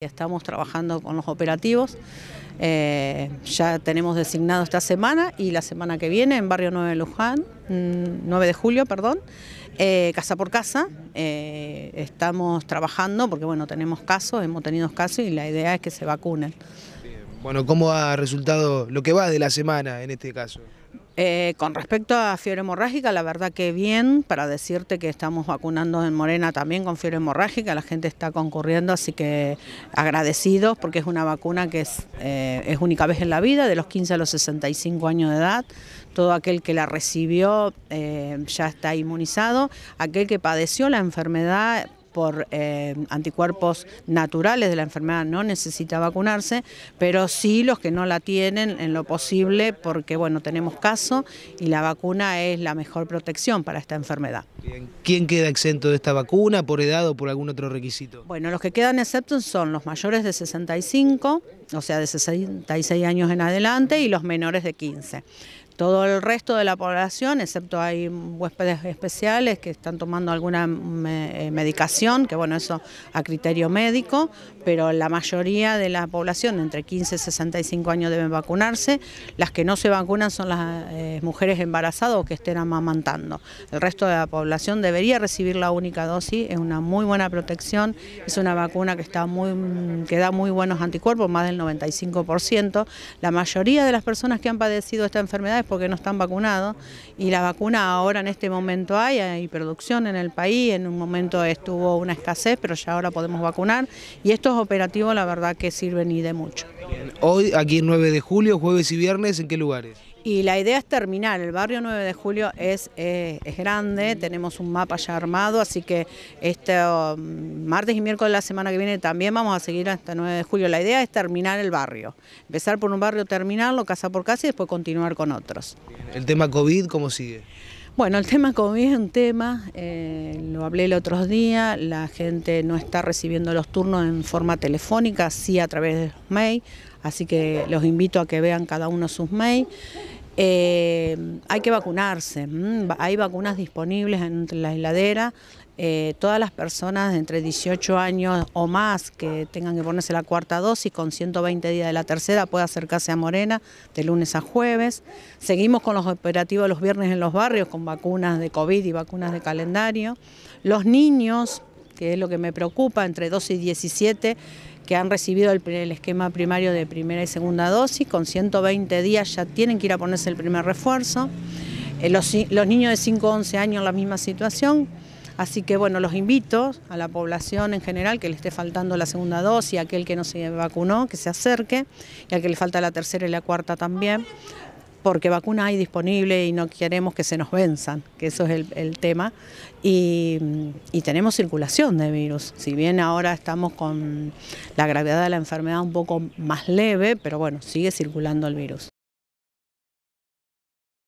Estamos trabajando con los operativos, eh, ya tenemos designado esta semana y la semana que viene en Barrio 9 de Luján, 9 mm, de julio, perdón, eh, casa por casa, eh, estamos trabajando porque bueno, tenemos casos, hemos tenido casos y la idea es que se vacunen. Bueno, ¿cómo ha resultado lo que va de la semana en este caso? Eh, con respecto a fiebre hemorrágica, la verdad que bien, para decirte que estamos vacunando en Morena también con fiebre hemorrágica, la gente está concurriendo, así que agradecidos porque es una vacuna que es, eh, única vez en la vida, de los 15 a los 65 años de edad, todo aquel que la recibió eh, ya está inmunizado, aquel que padeció la enfermedad por eh, anticuerpos naturales de la enfermedad no necesita vacunarse, pero sí los que no la tienen en lo posible porque bueno, tenemos caso y la vacuna es la mejor protección para esta enfermedad. ¿Quién queda exento de esta vacuna por edad o por algún otro requisito? Bueno, los que quedan exentos son los mayores de 65, o sea, de 66 años en adelante y los menores de 15. Todo el resto de la población, excepto hay huéspedes especiales que están tomando alguna eh, medicación, que bueno, eso a criterio médico, pero la mayoría de la población entre 15 y 65 años deben vacunarse. Las que no se vacunan son las eh, mujeres embarazadas o que estén amamantando. El resto de la población debería recibir la única dosis, es una muy buena protección, es una vacuna que, está muy, que da muy buenos anticuerpos, más del 95%. La mayoría de las personas que han padecido esta enfermedad es porque no están vacunados y la vacuna ahora en este momento hay, hay producción en el país, en un momento estuvo una escasez, pero ya ahora podemos vacunar y estos operativos la verdad que sirven y de mucho. Hoy, aquí el 9 de julio, jueves y viernes, ¿en qué lugares? Y la idea es terminar, el barrio 9 de julio es, eh, es grande, tenemos un mapa ya armado, así que este um, martes y miércoles de la semana que viene también vamos a seguir hasta 9 de julio. La idea es terminar el barrio, empezar por un barrio, terminarlo casa por casa y después continuar con otros. ¿El tema COVID cómo sigue? Bueno, el tema COVID es un tema, eh, lo hablé el otro día, la gente no está recibiendo los turnos en forma telefónica, sí a través de los mails, así que los invito a que vean cada uno sus mails. Eh, hay que vacunarse, mm, hay vacunas disponibles en la heladera, eh, todas las personas de entre 18 años o más que tengan que ponerse la cuarta dosis con 120 días de la tercera puede acercarse a Morena de lunes a jueves. Seguimos con los operativos los viernes en los barrios con vacunas de COVID y vacunas de calendario. Los niños, que es lo que me preocupa, entre 12 y 17, que han recibido el, esquema primario de primera y segunda dosis, con 120 días ya tienen que ir a ponerse el primer refuerzo. Eh, los, niños de 5 a 11 años la misma situación. Así que bueno, los invito a la población en general que le esté faltando la segunda dosis, aquel que no se vacunó, que se acerque, y al que le falta la tercera y la cuarta también, porque vacunas hay disponible y no queremos que se nos venzan, que eso es el, tema. y, tenemos circulación de virus, si bien ahora estamos con la gravedad de la enfermedad un poco más leve, pero bueno, sigue circulando el virus.